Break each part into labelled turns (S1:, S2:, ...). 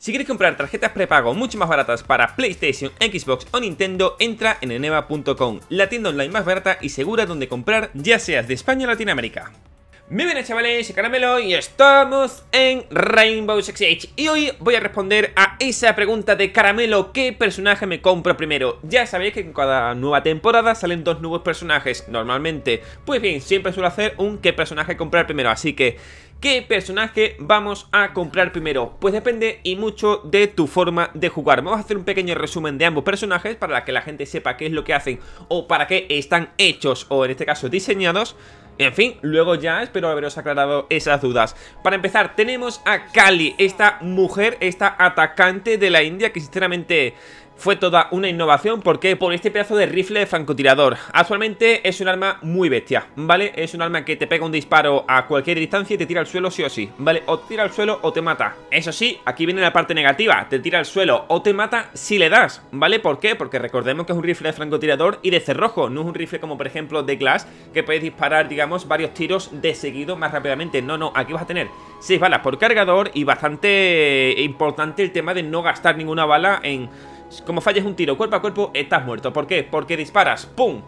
S1: Si quieres comprar tarjetas prepago mucho más baratas para PlayStation, Xbox o Nintendo, entra en eneva.com, la tienda online más barata y segura donde comprar, ya seas de España o Latinoamérica. Muy buenas chavales, soy Caramelo y estamos en Rainbow Six Siege Y hoy voy a responder a esa pregunta de Caramelo ¿Qué personaje me compro primero? Ya sabéis que en cada nueva temporada salen dos nuevos personajes normalmente Pues bien, siempre suelo hacer un ¿Qué personaje comprar primero? Así que ¿Qué personaje vamos a comprar primero? Pues depende y mucho de tu forma de jugar. Vamos a hacer un pequeño resumen de ambos personajes para que la gente sepa qué es lo que hacen o para qué están hechos o en este caso diseñados. En fin, luego ya espero haberos aclarado esas dudas. Para empezar, tenemos a Kali, esta mujer, esta atacante de la India que sinceramente fue toda una innovación, porque Por este pedazo de rifle de francotirador. Actualmente es un arma muy bestia, ¿vale? Es un arma que te pega un disparo a cualquier distancia y te tira al suelo sí o sí, ¿vale? O te tira al suelo o te mata. Eso sí, aquí viene la parte negativa, te tira al suelo o te mata si le das, ¿vale? ¿Por qué? Porque recordemos que es un rifle de francotirador y de cerrojo, no es un rifle como por ejemplo de Glass, que puedes disparar, digamos, varios tiros de seguido más rápidamente. No, no, aquí vas a tener 6 balas por cargador y bastante importante el tema de no gastar ninguna bala en como fallas un tiro cuerpo a cuerpo, estás muerto. ¿Por qué? Porque disparas, ¡pum!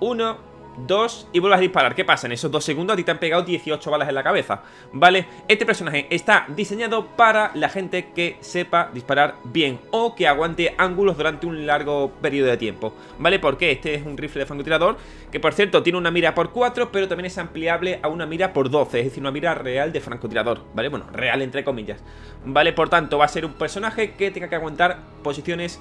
S1: Uno dos y vuelvas a disparar. ¿Qué pasa? En esos dos segundos a ti te han pegado 18 balas en la cabeza, ¿vale? Este personaje está diseñado para la gente que sepa disparar bien o que aguante ángulos durante un largo periodo de tiempo, ¿vale? Porque este es un rifle de francotirador que, por cierto, tiene una mira por 4, pero también es ampliable a una mira por 12, es decir, una mira real de francotirador, ¿vale? Bueno, real entre comillas, ¿vale? Por tanto, va a ser un personaje que tenga que aguantar posiciones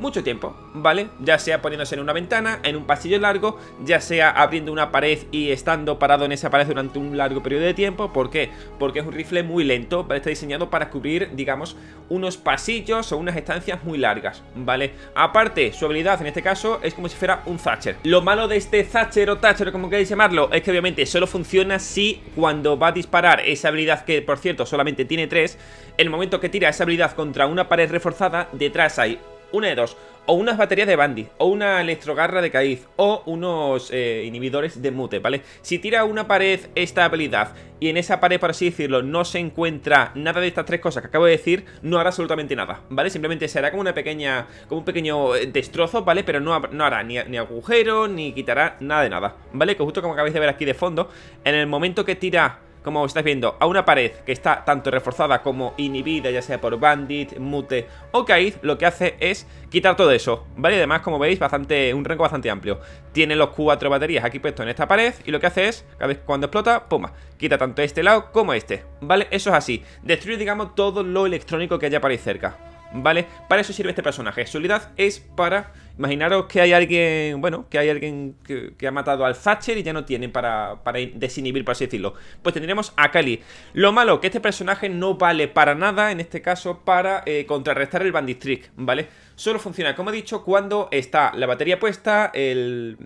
S1: mucho tiempo, ¿vale? Ya sea poniéndose en una ventana, en un pasillo largo, ya sea abriendo una pared y estando parado en esa pared durante un largo periodo de tiempo. ¿Por qué? Porque es un rifle muy lento, Está diseñado para cubrir, digamos, unos pasillos o unas estancias muy largas, ¿vale? Aparte, su habilidad en este caso es como si fuera un Thatcher. Lo malo de este Thatcher o Thatcher, como queréis llamarlo, es que obviamente solo funciona si cuando va a disparar esa habilidad que, por cierto, solamente tiene tres, el momento que tira esa habilidad contra una pared reforzada, detrás hay una de dos. O unas baterías de Bandit, o una electrogarra de Caiz, o unos eh, inhibidores de mute, ¿vale? Si tira una pared esta habilidad y en esa pared, por así decirlo, no se encuentra nada de estas tres cosas que acabo de decir, no hará absolutamente nada, ¿vale? Simplemente se hará como una pequeña, como un pequeño eh, destrozo, ¿vale? Pero no, hará ni, ni agujero, ni quitará nada de nada, ¿vale? Que justo como acabáis de ver aquí de fondo, en el momento que tira como estáis viendo, a una pared que está tanto reforzada como inhibida, ya sea por Bandit, Mute o Caid, lo que hace es quitar todo eso, ¿vale? Además, como veis, bastante un rango bastante amplio. Tiene los cuatro baterías aquí puestos en esta pared y lo que hace es, cada vez cuando explota, puma, quita tanto este lado como este, ¿vale? Eso es así, destruye, digamos, todo lo electrónico que haya por cerca, ¿vale? Para eso sirve este personaje, su habilidad es para Imaginaros que hay alguien, bueno, que hay alguien que, ha matado al Thatcher y ya no tiene para, para, desinhibir, por así decirlo. Pues tendremos a Kali. Lo malo, que este personaje no vale para nada, en este caso, para eh, contrarrestar el Bandit Trick, ¿vale? Solo funciona, como he dicho, cuando está la batería puesta, el,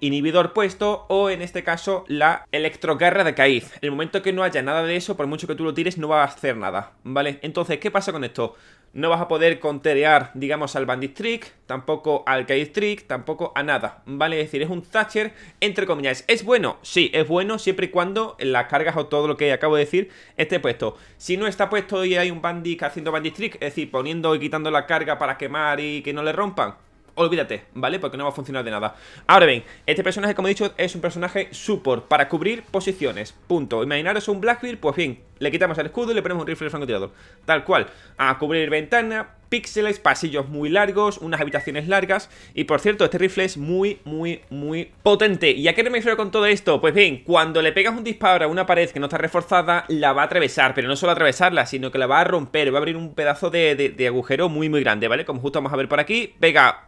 S1: inhibidor puesto o, en este caso, la electrogarra de Caiz. En el momento que no haya nada de eso, por mucho que tú lo tires, no va a hacer nada, ¿vale? Entonces, ¿qué pasa con esto? No vas a poder conterear, digamos, al Bandit Trick, tampoco al hay trick, tampoco a nada, ¿vale? Es decir, es un Thatcher, entre comillas. ¿Es bueno? Sí, es bueno siempre y cuando las cargas o todo lo que acabo de decir esté puesto. Si no está puesto y hay un Bandit haciendo Bandit Trick, es decir, poniendo y quitando la carga para quemar y que no le rompan, olvídate, ¿vale? Porque no va a funcionar de nada. Ahora bien, este personaje, como he dicho, es un personaje support para cubrir posiciones. Punto. Imaginaros un Blackbeard, pues bien, le quitamos el escudo y le ponemos un rifle francotirador. Tal cual. A cubrir ventana, píxeles, pasillos muy largos, unas habitaciones largas. Y por cierto, este rifle es muy, muy, muy potente. ¿Y a qué me refiero con todo esto? Pues bien, cuando le pegas un disparo a una pared que no está reforzada, la va a atravesar. Pero no solo atravesarla, sino que la va a romper, va a abrir un pedazo de, de, de agujero muy, muy grande, ¿vale? Como justo vamos a ver por aquí, pega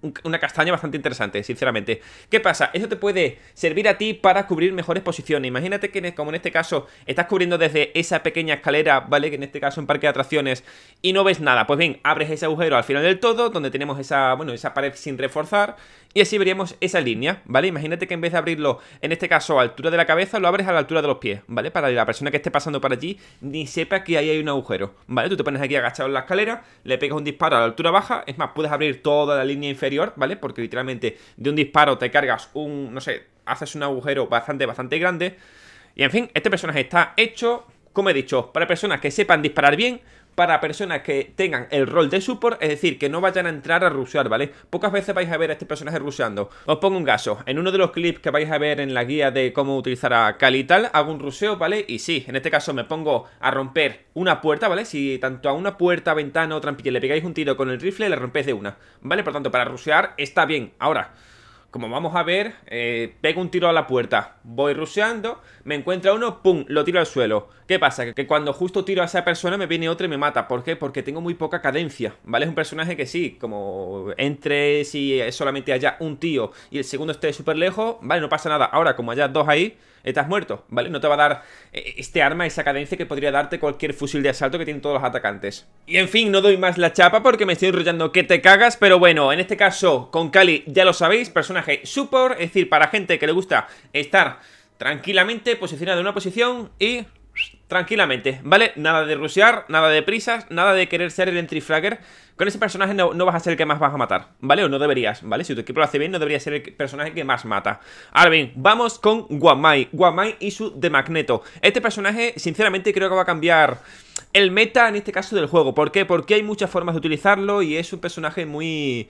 S1: una castaña bastante interesante, sinceramente. ¿Qué pasa? Eso te puede servir a ti para cubrir mejores posiciones. Imagínate que, e, como en este caso, estás cubriendo desde esa pequeña escalera, ¿vale? Que en este caso en parque de atracciones, y no ves nada. Pues bien, abres ese agujero al final del todo, donde tenemos esa, bueno, esa pared sin reforzar, y así veríamos esa línea, ¿vale? Imagínate que en vez de abrirlo, en este caso a altura de la cabeza, lo abres a la altura de los pies, ¿vale? Para que la persona que esté pasando por allí ni sepa que ahí hay un agujero, ¿vale? Tú te pones aquí agachado en la escalera, le pegas un disparo a la altura baja, es más, puedes abrir toda la línea inferior, ¿vale? Porque literalmente de un disparo te cargas un, no sé, haces un agujero bastante, bastante grande. Y en fin, este personaje está hecho, como he dicho, para personas que sepan disparar bien, para personas que tengan el rol de support, es decir, que no vayan a entrar a rusear, ¿vale? Pocas veces vais a ver a este personaje ruseando. Os pongo un caso, en uno de los clips que vais a ver en la guía de cómo utilizar a Kalital, y tal, hago un ruseo, ¿vale? Y sí, en este caso me pongo a romper una puerta, ¿vale? Si tanto a una puerta, ventana o trampilla le pegáis un tiro con el rifle, le rompéis de una, ¿vale? Por tanto, para rusear está bien. Ahora como vamos a ver, eh, pego un tiro a la puerta, voy ruseando me encuentra uno, ¡pum!, lo tiro al suelo. ¿Qué pasa? Que cuando justo tiro a esa persona me viene otro y me mata. ¿Por qué? Porque tengo muy poca cadencia, ¿vale? Es un personaje que sí, como entre si solamente haya un tío y el segundo esté súper lejos, vale, no pasa nada. Ahora, como haya dos ahí, estás muerto, ¿vale? No te va a dar eh, este arma, esa cadencia que podría darte cualquier fusil de asalto que tienen todos los atacantes. Y en fin, no doy más la chapa porque me estoy enrollando que te cagas, pero bueno, en este caso, con Kali, ya lo sabéis, personaje support, es decir, para gente que le gusta estar tranquilamente posicionado en una posición y tranquilamente, ¿vale? Nada de rusear, nada de prisas, nada de querer ser el entry fragger. Con ese personaje no, no, vas a ser el que más vas a matar, ¿vale? O no deberías, ¿vale? Si tu equipo lo hace bien, no deberías ser el personaje que más mata. Ahora bien, vamos con Guamai. Guamai y su de Magneto. Este personaje, sinceramente, creo que va a cambiar el meta, en este caso, del juego. ¿Por qué? Porque hay muchas formas de utilizarlo y es un personaje muy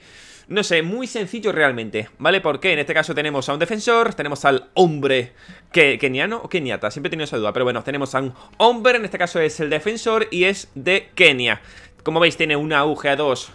S1: no sé, muy sencillo realmente, ¿vale? Porque en este caso tenemos a un defensor, tenemos al hombre que, keniano o keniata, siempre he tenido esa duda, pero bueno, tenemos a un hombre, en este caso es el defensor y es de Kenia. Como veis tiene una UGA-2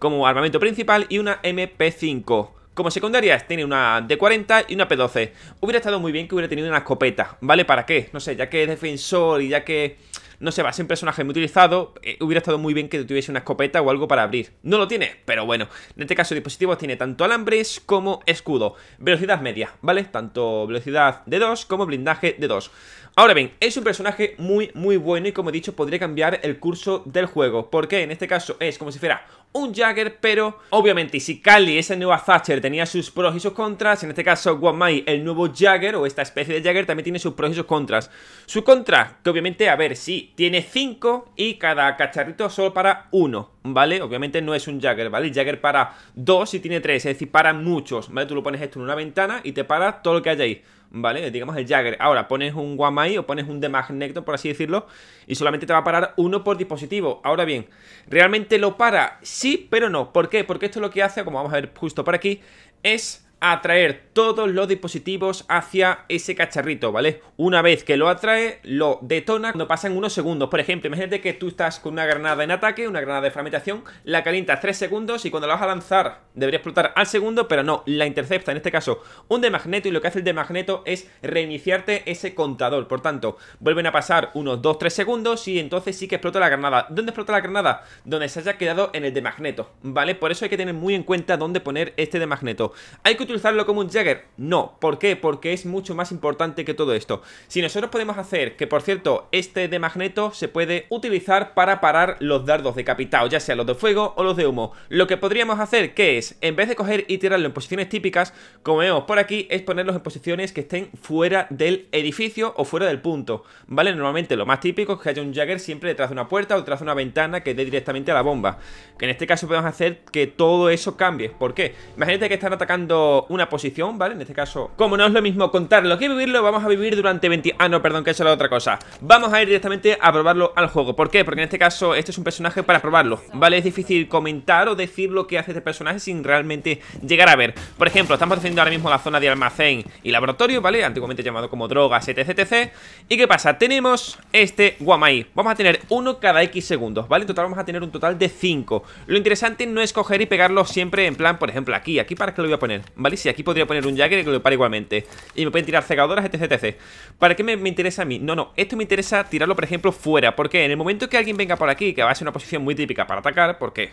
S1: como armamento principal y una MP5 como secundaria tiene una D40 y una P12. Hubiera estado muy bien que hubiera tenido una escopeta, ¿vale? ¿Para qué? No sé, ya que es defensor y ya que no se va, es un personaje muy utilizado, eh, hubiera estado muy bien que tuviese una escopeta o algo para abrir. No lo tiene, pero bueno, en este caso el dispositivo tiene tanto alambres como escudo. Velocidad media, ¿vale? Tanto velocidad de 2 como blindaje de 2. Ahora bien, es un personaje muy, muy bueno y como he dicho, podría cambiar el curso del juego, porque en este caso es como si fuera un Jagger, pero obviamente, si Cali, esa nueva Thatcher, tenía sus pros y sus contras, en este caso Guamai, el nuevo Jagger, o esta especie de Jagger, también tiene sus pros y sus contras. Su contra, que obviamente, a ver, sí, tiene 5 y cada cacharrito solo para uno ¿vale? Obviamente no es un Jagger, ¿vale? El Jagger para dos y tiene tres, es decir, para muchos, ¿vale? Tú lo pones esto en una ventana y te para todo lo que haya ahí, ¿vale? Digamos el Jagger. Ahora pones un Guamai o pones un Magneto, por así decirlo, y solamente te va a parar uno por dispositivo. Ahora bien, ¿realmente lo para? Sí, pero no. ¿Por qué? Porque esto lo que hace, como vamos a ver justo por aquí, es atraer todos los dispositivos hacia ese cacharrito, ¿vale? Una vez que lo atrae, lo detona cuando pasan unos segundos. Por ejemplo, imagínate que tú estás con una granada en ataque, una granada de fragmentación, la calientas 3 segundos y cuando la vas a lanzar debería explotar al segundo, pero no, la intercepta, en este caso, un de y lo que hace el de magneto es reiniciarte ese contador. Por tanto, vuelven a pasar unos 2-3 segundos y entonces sí que explota la granada. ¿Dónde explota la granada? Donde se haya quedado en el de magneto, ¿vale? Por eso hay que tener muy en cuenta dónde poner este de magneto. Hay que utilizarlo como un Jagger? No. ¿Por qué? Porque es mucho más importante que todo esto. Si nosotros podemos hacer, que por cierto, este de magneto se puede utilizar para parar los dardos decapitados, ya sea los de fuego o los de humo. Lo que podríamos hacer, que es, en vez de coger y tirarlo en posiciones típicas, como vemos por aquí, es ponerlos en posiciones que estén fuera del edificio o fuera del punto, ¿vale? Normalmente lo más típico es que haya un Jagger siempre detrás de una puerta o detrás de una ventana que dé directamente a la bomba. Que en este caso podemos hacer que todo eso cambie. ¿Por qué? Imagínate que están atacando una posición, ¿vale? En este caso, como no es lo mismo contarlo que vivirlo, vamos a vivir durante 20... Ah, no, perdón, que eso la otra cosa Vamos a ir directamente a probarlo al juego ¿Por qué? Porque en este caso, este es un personaje para probarlo, ¿vale? Es difícil comentar o decir lo que hace este personaje sin realmente llegar a ver Por ejemplo, estamos defendiendo ahora mismo la zona de almacén y laboratorio, ¿vale? Antiguamente llamado como drogas, etc, etc ¿Y qué pasa? Tenemos este guamai Vamos a tener uno cada X segundos, ¿vale? En total vamos a tener un total de 5 Lo interesante no es coger y pegarlo siempre en plan, por ejemplo, aquí Aquí para qué lo voy a poner, ¿vale? Y aquí podría poner un Jagger que lo para igualmente. Y me pueden tirar cegadoras, etc, etc. ¿Para qué me, interesa a mí? No, no, esto me interesa tirarlo, por ejemplo, fuera. Porque en el momento que alguien venga por aquí, que va a ser una posición muy típica para atacar, Porque,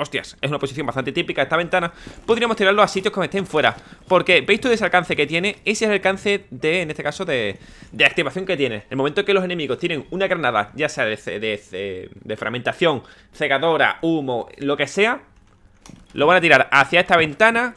S1: Hostias, es una posición bastante típica esta ventana Podríamos tirarlo a sitios que estén fuera Porque, ¿veis todo ese alcance que tiene? Ese es el alcance de, en este caso, de, activación que tiene En el momento que los enemigos tienen una granada Ya sea de, de fragmentación, cegadora, humo, lo que sea Lo van a tirar hacia esta ventana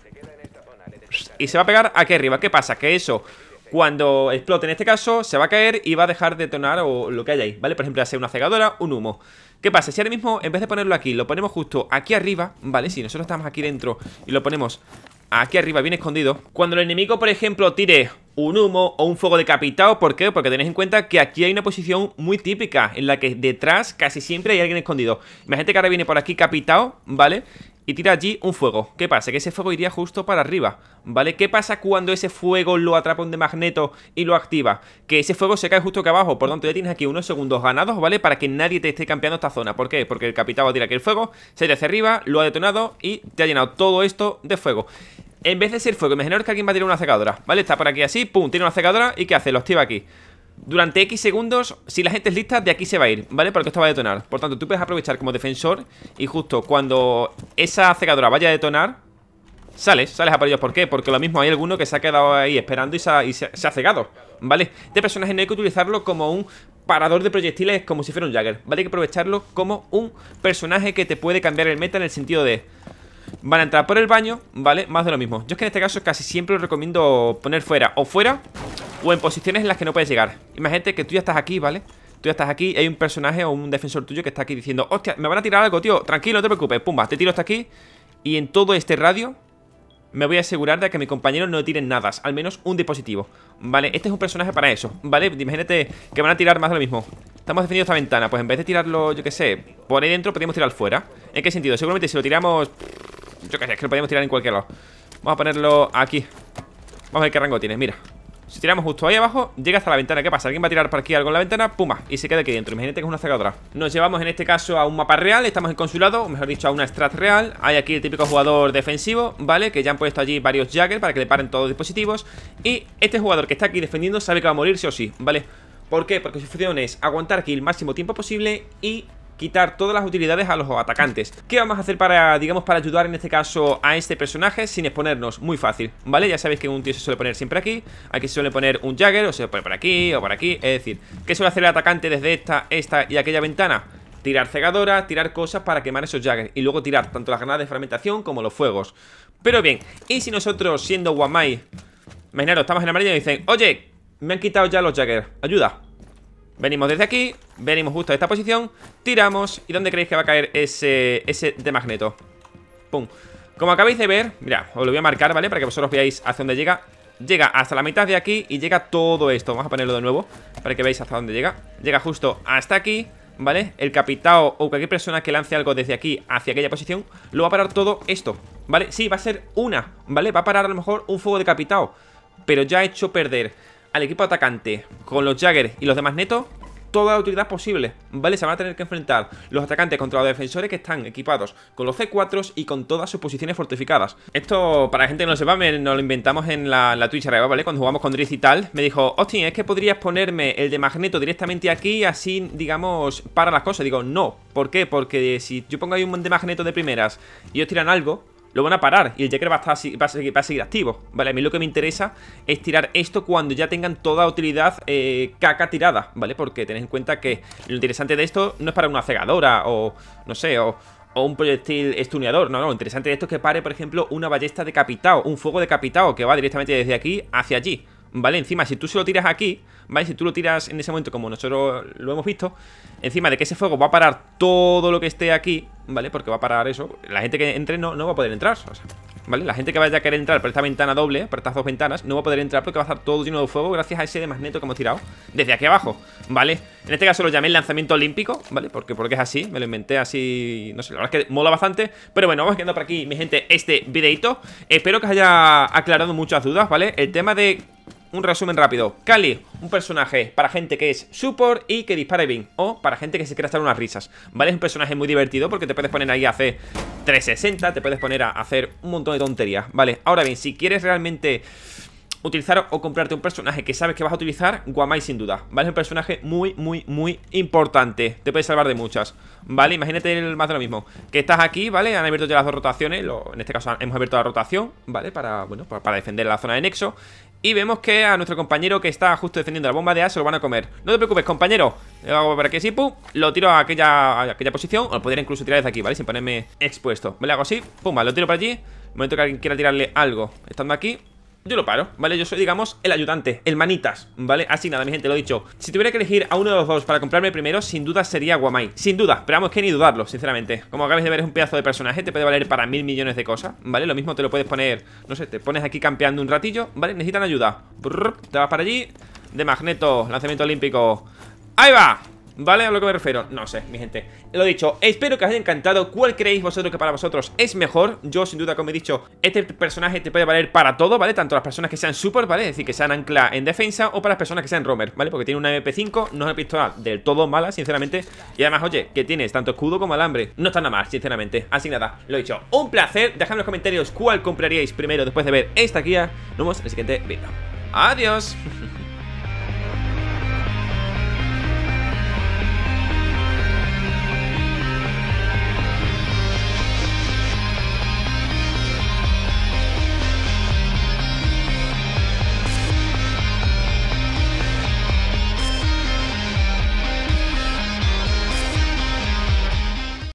S1: y se va a pegar aquí arriba ¿Qué pasa? Que eso cuando explote en este caso, se va a caer y va a dejar de detonar o lo que haya ahí, ¿vale? Por ejemplo, hacer una cegadora, un humo. ¿Qué pasa? Si ahora mismo, en vez de ponerlo aquí, lo ponemos justo aquí arriba, ¿vale? Si nosotros estamos aquí dentro y lo ponemos aquí arriba, bien escondido, cuando el enemigo, por ejemplo, tire un humo o un fuego decapitado. ¿Por qué? Porque tenéis en cuenta que aquí hay una posición muy típica en la que detrás casi siempre hay alguien escondido. Imagínate que ahora viene por aquí capitado, ¿vale? Y tira allí un fuego. ¿Qué pasa? Que ese fuego iría justo para arriba, ¿vale? ¿Qué pasa cuando ese fuego lo atrapa un de magneto y lo activa? Que ese fuego se cae justo acá abajo, por lo tanto ya tienes aquí unos segundos ganados, ¿vale? Para que nadie te esté campeando esta zona. ¿Por qué? Porque el capitado tira aquí el fuego, se te hace arriba, lo ha detonado y te ha llenado todo esto de fuego en vez de ser fuego, imaginaos que alguien va a tirar una cegadora, ¿vale? Está por aquí así, pum, tiene una cegadora y ¿qué hace? Lo activa aquí. Durante X segundos, si la gente es lista, de aquí se va a ir, ¿vale? Porque esto va a detonar. Por tanto, tú puedes aprovechar como defensor y justo cuando esa cegadora vaya a detonar, sales, sales a por ellos. ¿Por qué? Porque lo mismo hay alguno que se ha quedado ahí esperando y se ha, cegado, ¿vale? Este personaje no hay que utilizarlo como un parador de proyectiles como si fuera un Jagger, ¿vale? Hay que aprovecharlo como un personaje que te puede cambiar el meta en el sentido de... Van a entrar por el baño, ¿vale? Más de lo mismo Yo es que en este caso casi siempre lo recomiendo poner fuera O fuera o en posiciones en las que no puedes llegar Imagínate que tú ya estás aquí, ¿vale? Tú ya estás aquí y hay un personaje o un defensor tuyo que está aquí diciendo Hostia, me van a tirar algo, tío, tranquilo, no te preocupes Pumba, te tiro hasta aquí Y en todo este radio me voy a asegurar de que mi compañero no tiren nada, al menos un dispositivo Vale, este es un personaje para eso, ¿vale? Imagínate que van a tirar más de lo mismo Estamos defendiendo esta ventana, pues en vez de tirarlo, yo qué sé Por ahí dentro podríamos tirar fuera ¿En qué sentido? Seguramente si lo tiramos yo qué sé, es que lo podemos tirar en cualquier lado Vamos a ponerlo aquí Vamos a ver qué rango tiene, mira Si tiramos justo ahí abajo, llega hasta la ventana ¿Qué pasa? ¿Alguien va a tirar por aquí algo en la ventana? ¡Puma! Y se queda aquí dentro, imagínate que es una otra Nos llevamos en este caso a un mapa real Estamos en consulado, o mejor dicho, a una strat real Hay aquí el típico jugador defensivo, ¿vale? Que ya han puesto allí varios Jagger para que le paren todos los dispositivos Y este jugador que está aquí defendiendo Sabe que va a morir sí o sí, ¿vale? ¿Por qué? Porque su función es aguantar aquí el máximo tiempo posible y quitar todas las utilidades a los atacantes ¿Qué vamos a hacer para, digamos, para ayudar en este caso a este personaje sin exponernos? Muy fácil, ¿vale? Ya sabéis que un tío se suele poner siempre aquí Aquí se suele poner un Jagger, o se pone por aquí o por aquí Es decir, ¿qué suele hacer el atacante desde esta, esta y aquella ventana? tirar cegadora, tirar cosas para quemar esos jaggers y luego tirar tanto las granadas de fragmentación como los fuegos. Pero bien, ¿y si nosotros siendo Guamai, imaginaros, estamos en amarillo y dicen, oye, me han quitado ya los jaggers, ayuda? Venimos desde aquí, venimos justo a esta posición Tiramos, ¿y dónde creéis que va a caer ese, ese de magneto? Pum Como acabáis de ver, mira, os lo voy a marcar, ¿vale? Para que vosotros veáis hacia dónde llega Llega hasta la mitad de aquí y llega todo esto Vamos a ponerlo de nuevo para que veáis hasta dónde llega Llega justo hasta aquí ¿vale? El capitao o cualquier persona que lance algo desde aquí hacia aquella posición, lo va a parar todo esto, ¿vale? Sí, va a ser una, ¿vale? Va a parar a lo mejor un fuego de capitao, pero ya ha hecho perder al equipo atacante con los Jagger y los demás netos toda la utilidad posible, ¿vale? Se van a tener que enfrentar los atacantes contra los defensores que están equipados con los C4 y con todas sus posiciones fortificadas. Esto, para la gente que no se sepa, nos lo inventamos en la, Twitch arriba, ¿vale? Cuando jugamos con Driz y tal, me dijo, Austin, ¿es que podrías ponerme el de Magneto directamente aquí así, digamos, para las cosas? Digo, no. ¿Por qué? Porque si yo pongo ahí un de Magneto de primeras y ellos tiran algo, lo van a parar y el Jacker va a, seguir, activo, ¿vale? A mí lo que me interesa es tirar esto cuando ya tengan toda utilidad eh, caca tirada, ¿vale? Porque tened en cuenta que lo interesante de esto no es para una cegadora o, no sé, o, un proyectil estuneador, no, no, lo interesante de esto es que pare, por ejemplo, una ballesta de decapitado, un fuego de decapitado que va directamente desde aquí hacia allí, ¿vale? Encima, si tú se lo tiras aquí, ¿vale? Si tú lo tiras en ese momento como nosotros lo hemos visto, encima de que ese fuego va a parar todo lo que esté aquí, ¿vale? Porque va a parar eso, la gente que entre no, no va a poder entrar, o sea, ¿vale? La gente que vaya a querer entrar por esta ventana doble, por estas dos ventanas, no va a poder entrar porque va a estar todo lleno de fuego gracias a ese de magneto que hemos tirado desde aquí abajo, ¿vale? En este caso lo llamé el lanzamiento olímpico, ¿vale? Porque, porque es así, me lo inventé así, no sé, la verdad es que mola bastante. Pero bueno, vamos quedando por aquí, mi gente, este videito. Espero que os haya aclarado muchas dudas, ¿vale? El tema de un resumen rápido. Cali un personaje para gente que es support y que dispara bien. O para gente que se quiere hacer unas risas. ¿Vale? Es un personaje muy divertido porque te puedes poner ahí a hacer 360. Te puedes poner a hacer un montón de tonterías. ¿Vale? Ahora bien, si quieres realmente utilizar o comprarte un personaje que sabes que vas a utilizar, Guamai sin duda, ¿vale? Es un personaje muy, muy, muy importante. Te puede salvar de muchas, ¿vale? Imagínate el más de lo mismo. Que estás aquí, ¿vale? Han abierto ya las dos rotaciones. en este caso hemos abierto la rotación, ¿vale? Para, bueno, para defender la zona de nexo. Y vemos que a nuestro compañero que está justo defendiendo la bomba de A lo van a comer No te preocupes, compañero Lo hago para que sí, pum Lo tiro a aquella, aquella posición O lo podría incluso tirar desde aquí, ¿vale? Sin ponerme expuesto Me lo hago así Pum, lo tiro para allí el momento que alguien quiera tirarle algo Estando aquí yo lo paro, ¿vale? Yo soy, digamos, el ayudante, el manitas, ¿vale? Así nada, mi gente, lo he dicho Si tuviera que elegir a uno de los dos para comprarme primero Sin duda sería guamay sin duda, pero vamos, que ni dudarlo, sinceramente Como acabas de ver es un pedazo de personaje Te puede valer para mil millones de cosas, ¿vale? Lo mismo te lo puedes poner, no sé, te pones aquí campeando un ratillo ¿Vale? Necesitan ayuda Te vas para allí De magneto, lanzamiento olímpico ¡Ahí va! ¿Vale? A lo que me refiero, no sé, mi gente Lo dicho, espero que os haya encantado ¿Cuál creéis vosotros que para vosotros es mejor? Yo, sin duda, como he dicho, este personaje te puede valer para todo, ¿vale? Tanto las personas que sean Super, ¿vale? Es decir, que sean ancla en defensa O para las personas que sean roamer, ¿vale? Porque tiene una MP5 No es una pistola del todo mala, sinceramente Y además, oye, que tienes tanto escudo como alambre No está nada mal, sinceramente Así nada, lo dicho, un placer Dejadme en los comentarios cuál compraríais primero después de ver esta guía Nos vemos en el siguiente vídeo Adiós